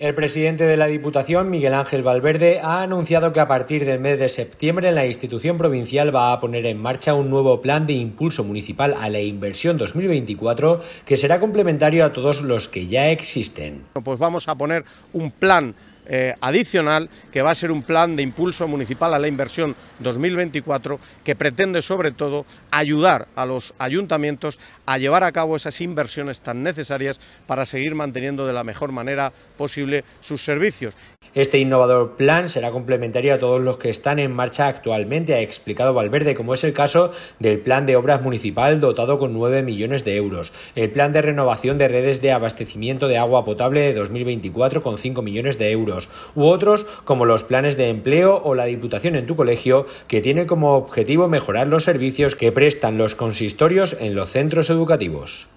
El presidente de la Diputación, Miguel Ángel Valverde, ha anunciado que a partir del mes de septiembre la institución provincial va a poner en marcha un nuevo plan de impulso municipal a la inversión 2024 que será complementario a todos los que ya existen. Pues vamos a poner un plan eh, adicional, que va a ser un plan de impulso municipal a la inversión 2024, que pretende sobre todo ayudar a los ayuntamientos a llevar a cabo esas inversiones tan necesarias para seguir manteniendo de la mejor manera posible sus servicios. Este innovador plan será complementario a todos los que están en marcha actualmente, ha explicado Valverde, como es el caso del plan de obras municipal dotado con 9 millones de euros, el plan de renovación de redes de abastecimiento de agua potable de 2024 con 5 millones de euros, u otros como los planes de empleo o la Diputación en tu colegio, que tiene como objetivo mejorar los servicios que prestan los consistorios en los centros educativos.